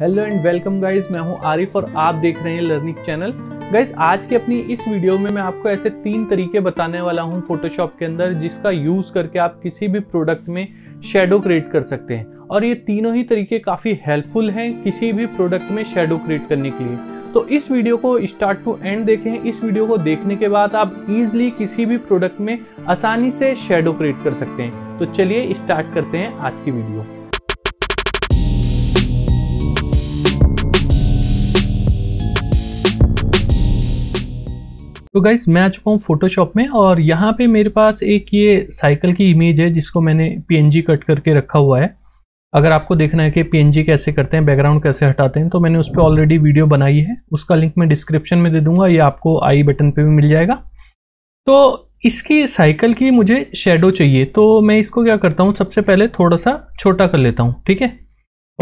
hello and welcome guys मैं हूं आरिफ और आप देख रहे हैं लर्निंग चैनल गाइस आज के अपनी इस वीडियो में मैं आपको ऐसे तीन तरीके बताने वाला हूं फोटोशॉप के अंदर जिसका यूज़ करके आप किसी भी प्रोडक्ट में शेडो क्रिएट कर सकते हैं और ये तीनों ही तरीके काफ़ी हेल्पफुल हैं किसी भी प्रोडक्ट में शेडो क्रिएट करने के लिए तो इस वीडियो को स्टार्ट टू एंड देखें इस वीडियो को देखने के बाद आप इजीली किसी भी प्रोडक्ट में आसानी से शेडो क्रिएट कर सकते हैं तो चलिए स्टार्ट करते हैं आज की वीडियो तो गाइस मैं आ चुका हूँ फोटोशॉप में और यहाँ पे मेरे पास एक ये साइकिल की इमेज है जिसको मैंने पी कट करके रखा हुआ है अगर आपको देखना है कि पी कैसे करते हैं बैकग्राउंड कैसे हटाते हैं तो मैंने उस पर ऑलरेडी वीडियो बनाई है उसका लिंक मैं डिस्क्रिप्शन में दे दूंगा या आपको आई बटन पर भी मिल जाएगा तो इसकी साइकिल की मुझे शेडो चाहिए तो मैं इसको क्या करता हूँ सबसे पहले थोड़ा सा छोटा कर लेता हूँ ठीक है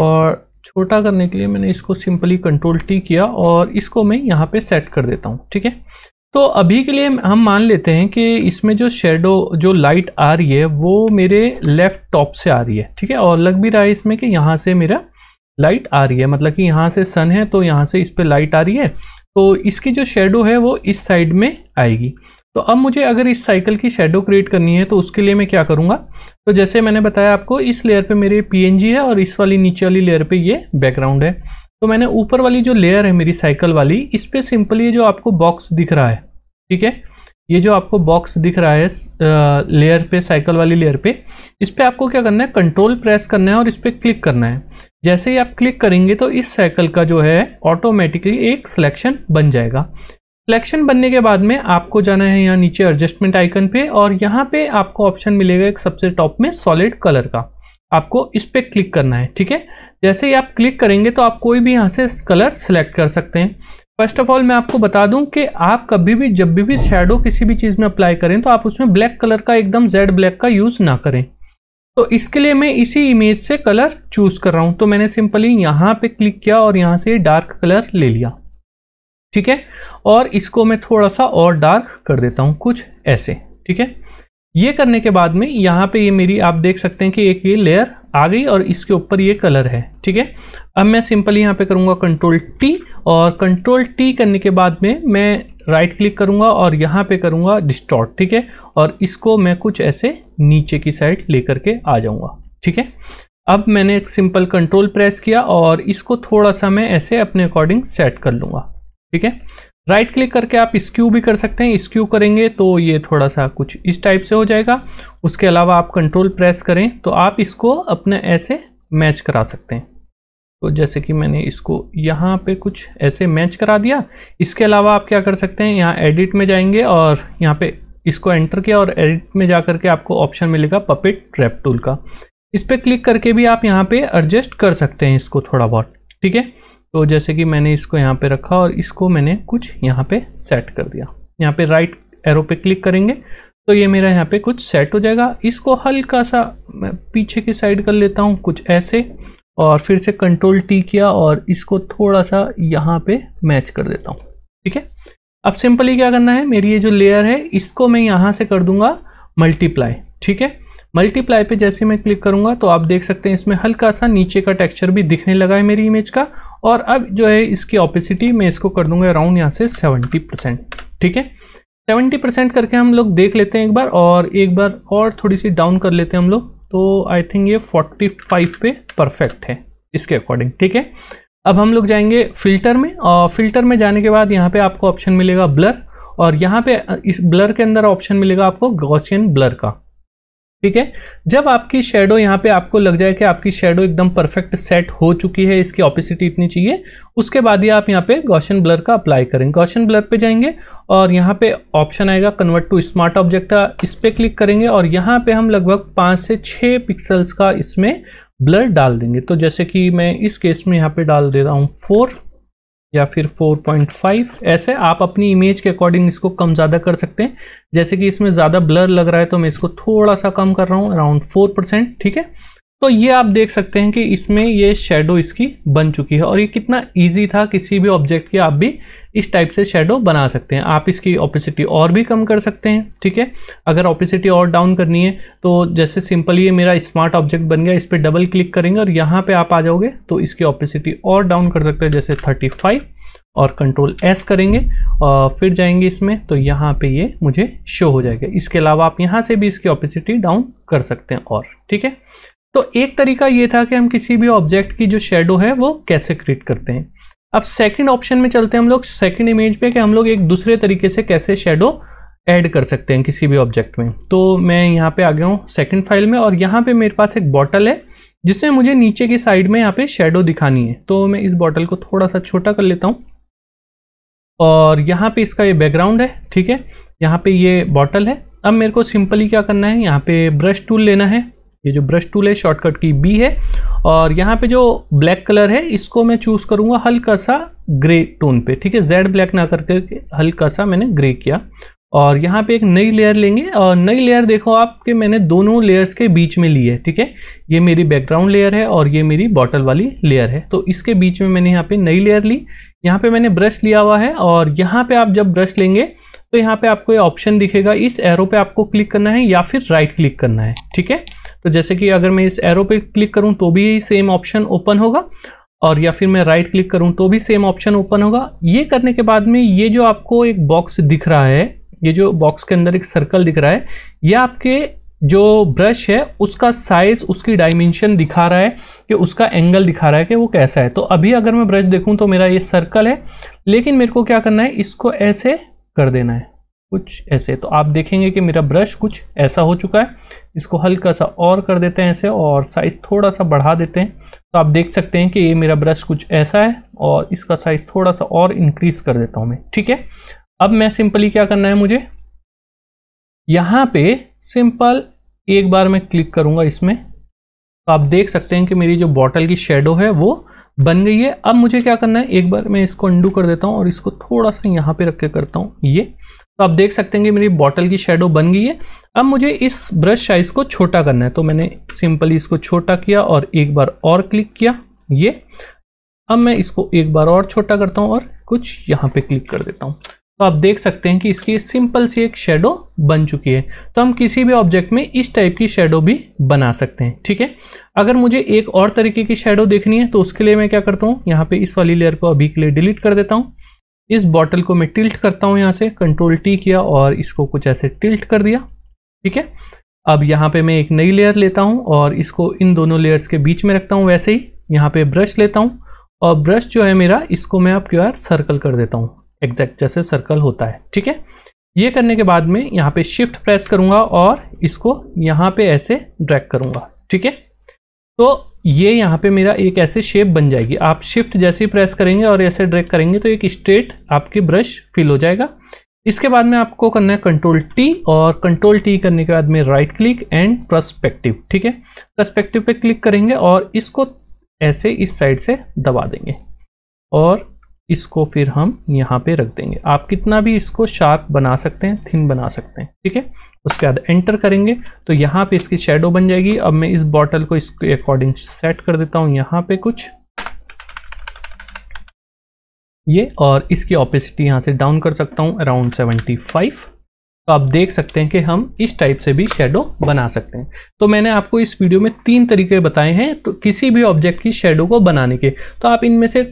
और छोटा करने के लिए मैंने इसको सिंपली कंट्रोल टी किया और इसको मैं यहाँ पे सेट कर देता हूँ ठीक है तो अभी के लिए हम मान लेते हैं कि इसमें जो शेडो जो लाइट आ रही है वो मेरे लेफ़्ट टॉप से आ रही है ठीक है और लग भी रहा है इसमें कि यहाँ से मेरा लाइट आ रही है मतलब कि यहाँ से सन है तो यहाँ से इस पर लाइट आ रही है तो इसकी जो शेडो है वो इस साइड में आएगी तो अब मुझे अगर इस साइकिल की शेडो क्रिएट करनी है तो उसके लिए मैं क्या करूँगा तो जैसे मैंने बताया आपको इस लेयर पे मेरे पीएनजी है और इस वाली नीचे वाली लेयर पे ये बैकग्राउंड है तो मैंने ऊपर वाली जो लेयर है मेरी साइकिल वाली इस पर सिंपली जो आपको बॉक्स दिख रहा है ठीक है ये जो आपको बॉक्स दिख रहा है लेयर पे साइकिल वाली लेयर पे इस पर आपको क्या करना है कंट्रोल प्रेस करना है और इस पर क्लिक करना है जैसे ही आप क्लिक करेंगे तो इस साइकिल का जो है ऑटोमेटिकली एक सिलेक्शन बन जाएगा सिलेक्शन बनने के बाद में आपको जाना है यहाँ नीचे एडजस्टमेंट आइकन पे और यहाँ पे आपको ऑप्शन मिलेगा एक सबसे टॉप में सॉलिड कलर का आपको इस पर क्लिक करना है ठीक है जैसे ही आप क्लिक करेंगे तो आप कोई भी यहाँ से कलर सेलेक्ट कर सकते हैं फर्स्ट ऑफ ऑल मैं आपको बता दूं कि आप कभी भी जब भी भी शेडो किसी भी चीज़ में अप्लाई करें तो आप उसमें ब्लैक कलर का एकदम जेड ब्लैक का यूज़ ना करें तो इसके लिए मैं इसी इमेज से कलर चूज़ कर रहा हूं तो मैंने सिंपली यहाँ पे क्लिक किया और यहाँ से डार्क कलर ले लिया ठीक है और इसको मैं थोड़ा सा और डार्क कर देता हूँ कुछ ऐसे ठीक है ये करने के बाद में यहाँ पे ये मेरी आप देख सकते हैं कि एक ये लेयर आ गई और इसके ऊपर ये कलर है ठीक है अब मैं सिंपली यहाँ पे करूँगा कंट्रोल टी और कंट्रोल टी करने के बाद में मैं राइट क्लिक करूँगा और यहाँ पे करूँगा डिस्टॉर्ट ठीक है और इसको मैं कुछ ऐसे नीचे की साइड लेकर के आ जाऊँगा ठीक है अब मैंने एक सिंपल कंट्रोल प्रेस किया और इसको थोड़ा सा मैं ऐसे अपने अकॉर्डिंग सेट कर लूँगा ठीक है राइट क्लिक करके आप स्क्यू भी कर सकते हैं स्क्यू करेंगे तो ये थोड़ा सा कुछ इस टाइप से हो जाएगा उसके अलावा आप कंट्रोल प्रेस करें तो आप इसको अपने ऐसे मैच करा सकते हैं तो जैसे कि मैंने इसको यहाँ पे कुछ ऐसे मैच करा दिया इसके अलावा आप क्या कर सकते हैं यहाँ एडिट में जाएंगे और यहाँ पे इसको एंटर किया और एडिट में जा करके आपको ऑप्शन मिलेगा पपेट ट्रैप टूल का इस पर क्लिक करके भी आप यहाँ पे एडजस्ट कर सकते हैं इसको थोड़ा बहुत ठीक है तो जैसे कि मैंने इसको यहाँ पे रखा और इसको मैंने कुछ यहाँ पे सेट कर दिया यहाँ पे राइट एरो पे क्लिक करेंगे तो ये मेरा यहाँ पे कुछ सेट हो जाएगा इसको हल्का सा मैं पीछे की साइड कर लेता हूँ कुछ ऐसे और फिर से कंट्रोल टी किया और इसको थोड़ा सा यहाँ पे मैच कर देता हूँ ठीक है अब सिंपली क्या करना है मेरी ये जो लेयर है इसको मैं यहाँ से कर दूंगा मल्टीप्लाई ठीक है मल्टीप्लाई पे जैसे मैं क्लिक करूंगा तो आप देख सकते हैं इसमें हल्का सा नीचे का टेक्सचर भी दिखने लगा है मेरी इमेज का और अब जो है इसकी ऑपिसिटी मैं इसको कर दूंगा अराउंड यहाँ से सेवेंटी परसेंट ठीक है सेवेंटी परसेंट करके हम लोग देख लेते हैं एक बार और एक बार और थोड़ी सी डाउन कर लेते हैं हम लोग तो आई थिंक ये फोर्टी फाइव पे परफेक्ट है इसके अकॉर्डिंग ठीक है अब हम लोग जाएंगे फिल्टर में और फिल्टर में जाने के बाद यहाँ पर आपको ऑप्शन मिलेगा ब्लर और यहाँ पे इस ब्लर के अंदर ऑप्शन मिलेगा आपको गॉसियन ब्लर का ठीक है जब आपकी शेडो यहाँ पे आपको लग जाए कि आपकी शेडो एकदम परफेक्ट सेट हो चुकी है इसकी ऑपिसिटी इतनी चाहिए उसके बाद ही आप यहाँ पे गौशन ब्लर का अप्लाई करेंगे गौशन ब्लर पे जाएंगे और यहाँ पे ऑप्शन आएगा कन्वर्ट टू स्मार्ट ऑब्जेक्ट का इस पर क्लिक करेंगे और यहाँ पे हम लगभग पाँच से छः पिक्सल्स का इसमें ब्लर डाल देंगे तो जैसे कि मैं इस केस में यहाँ पे डाल दे रहा हूँ फोर या फिर 4.5 ऐसे आप अपनी इमेज के अकॉर्डिंग इसको कम ज़्यादा कर सकते हैं जैसे कि इसमें ज़्यादा ब्लर लग रहा है तो मैं इसको थोड़ा सा कम कर रहा हूँ अराउंड फोर परसेंट ठीक है तो ये आप देख सकते हैं कि इसमें ये शेडो इसकी बन चुकी है और ये कितना ईजी था किसी भी ऑब्जेक्ट की आप भी इस टाइप से शेडो बना सकते हैं आप इसकी ऑपिसिटी और भी कम कर सकते हैं ठीक है अगर ऑपिसिटी और डाउन करनी है तो जैसे सिंपल ये मेरा स्मार्ट ऑब्जेक्ट बन गया इस पर डबल क्लिक करेंगे और यहाँ पर आप आ जाओगे तो इसकी ऑपिसिटी और डाउन कर सकते हैं जैसे थर्टी और कंट्रोल एस करेंगे और फिर जाएंगे इसमें तो यहाँ पे ये मुझे शो हो जाएगा इसके अलावा आप यहाँ से भी इसकी ऑपिसिटी डाउन कर सकते हैं और ठीक है तो एक तरीका ये था कि हम किसी भी ऑब्जेक्ट की जो शेडो है वो कैसे क्रिएट करते हैं अब सेकंड ऑप्शन में चलते हैं हम लोग सेकंड इमेज पे कि हम लोग एक दूसरे तरीके से कैसे शेडो ऐड कर सकते हैं किसी भी ऑब्जेक्ट में तो मैं यहाँ पे आ गया हूँ सेकंड फाइल में और यहाँ पे मेरे पास एक बॉटल है जिसमें मुझे नीचे की साइड में यहाँ पे शेडो दिखानी है तो मैं इस बॉटल को थोड़ा सा छोटा कर लेता हूँ और यहाँ पर इसका ये बैकग्राउंड है ठीक है यहाँ पर ये बॉटल है अब मेरे को सिंपली क्या करना है यहाँ पे ब्रश टूल लेना है ये जो ब्रश टूल है शॉर्टकट की बी है और यहाँ पे जो ब्लैक कलर है इसको मैं चूज़ करूँगा हल्का सा ग्रे टोन पे ठीक है जेड ब्लैक ना करके हल्का सा मैंने ग्रे किया और यहाँ पे एक नई लेयर लेंगे और नई लेयर देखो आप कि मैंने दोनों लेयर्स के बीच में ली है ठीक है ये मेरी बैकग्राउंड लेयर है और ये मेरी बॉटल वाली लेयर है तो इसके बीच में मैंने यहाँ पे नई लेयर ली यहाँ पे मैंने ब्रश लिया हुआ है और यहाँ पे आप जब ब्रश लेंगे तो यहाँ पे आपको ये ऑप्शन दिखेगा इस एरो पे आपको क्लिक करना है या फिर राइट क्लिक करना है ठीक है तो जैसे कि अगर मैं इस एरो पे क्लिक करूँ तो भी यही सेम ऑप्शन ओपन होगा और या फिर मैं राइट क्लिक करूँ तो भी सेम ऑप्शन ओपन होगा ये करने के बाद में ये जो आपको एक बॉक्स दिख रहा है ये जो बॉक्स के अंदर एक सर्कल दिख रहा है ये आपके जो ब्रश है उसका साइज उसकी डायमेंशन दिखा रहा है कि उसका एंगल दिखा रहा है कि वो कैसा है तो अभी अगर मैं ब्रश देखूं तो मेरा ये सर्कल है लेकिन मेरे को क्या करना है इसको ऐसे कर देना है कुछ ऐसे तो आप देखेंगे कि मेरा ब्रश कुछ ऐसा हो चुका है इसको हल्का सा और कर देते हैं ऐसे और साइज़ थोड़ा सा बढ़ा देते हैं तो आप देख सकते हैं कि ये मेरा ब्रश कुछ ऐसा है और इसका साइज़ थोड़ा सा और इंक्रीज़ कर देता हूँ मैं ठीक है अब मैं सिंपली क्या करना है मुझे यहाँ पे सिंपल एक बार मैं क्लिक करूँगा इसमें तो आप देख सकते हैं कि मेरी जो बॉटल की शेडो है वो बन गई है अब मुझे क्या करना है एक बार मैं इसको अंडू कर देता हूँ और इसको थोड़ा सा यहाँ पे रख के करता हूँ ये तो आप देख सकते हैं कि मेरी बॉटल की शेडो बन गई है अब मुझे इस ब्रश साइज़ को छोटा करना है तो मैंने सिंपली इसको छोटा किया और एक बार और क्लिक किया ये अब मैं इसको एक बार और छोटा करता हूँ और कुछ यहाँ पे क्लिक कर देता हूँ तो आप देख सकते हैं कि इसकी सिंपल सी एक शेडो बन चुकी है तो हम किसी भी ऑब्जेक्ट में इस टाइप की शेडो भी बना सकते हैं ठीक है अगर मुझे एक और तरीके की शेडो देखनी है तो उसके लिए मैं क्या करता हूँ यहाँ पे इस वाली लेयर को अभी के लिए डिलीट कर देता हूँ इस बॉटल को मैं टिल्ट करता हूँ यहाँ से कंट्रोल टी किया और इसको कुछ ऐसे टिल्ट कर दिया ठीक है अब यहाँ पे मैं एक नई लेयर लेता हूँ और इसको इन दोनों लेयर्स के बीच में रखता हूँ वैसे ही यहाँ पे ब्रश लेता हूँ और ब्रश जो है मेरा इसको मैं आप क्यों सर्कल कर देता हूँ एग्जैक्ट जैसे सर्कल होता है ठीक है ये करने के बाद में यहाँ पे शिफ्ट प्रेस करूँगा और इसको यहाँ पे ऐसे ड्रैग करूँगा ठीक है तो ये यहाँ पे मेरा एक ऐसे शेप बन जाएगी आप शिफ्ट जैसे ही प्रेस करेंगे और ऐसे ड्रैग करेंगे तो एक स्ट्रेट आपके ब्रश फिल हो जाएगा इसके बाद में आपको करना है कंट्रोल टी और कंट्रोल टी करने के बाद में राइट क्लिक एंड प्रस्पेक्टिव ठीक है प्रस्पेक्टिव पे क्लिक करेंगे और इसको ऐसे इस साइड से दबा देंगे और इसको फिर हम यहाँ पे रख देंगे आप कितना भी इसको शार्प बना सकते हैं थिन बना सकते हैं ठीक है उसके बाद एंटर करेंगे तो यहाँ पे इसकी शेडो बन जाएगी अब मैं इस बॉटल को इसके अकॉर्डिंग सेट कर देता हूँ यहाँ पे कुछ ये और इसकी ऑपेसिटी यहाँ से डाउन कर सकता हूँ अराउंड 75 तो आप देख सकते हैं कि हम इस टाइप से भी शेडो बना सकते हैं तो मैंने आपको इस वीडियो में तीन तरीके बताए हैं तो किसी भी ऑब्जेक्ट की शेडो को बनाने के तो आप इनमें से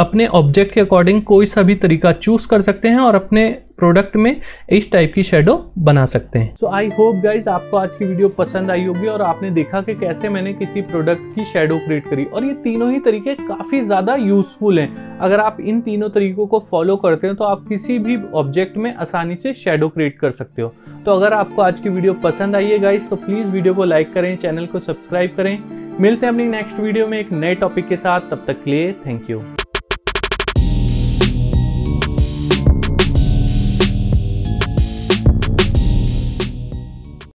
अपने ऑब्जेक्ट के अकॉर्डिंग कोई सा भी तरीका चूज कर सकते हैं और अपने प्रोडक्ट में इस टाइप की शेडो बना सकते हैं सो आई होप गाइज आपको आज की वीडियो पसंद आई होगी और आपने देखा कि कैसे मैंने किसी प्रोडक्ट की शेडो क्रिएट करी और ये तीनों ही तरीके काफ़ी ज़्यादा यूजफुल हैं अगर आप इन तीनों तरीकों को फॉलो करते हैं तो आप किसी भी ऑब्जेक्ट में आसानी से शेडो क्रिएट कर सकते हो तो अगर आपको आज की वीडियो पसंद आई है गाइज तो प्लीज़ वीडियो को लाइक करें चैनल को सब्सक्राइब करें मिलते हैं अपनी नेक्स्ट वीडियो में एक नए टॉपिक के साथ तब तक के लिए थैंक यू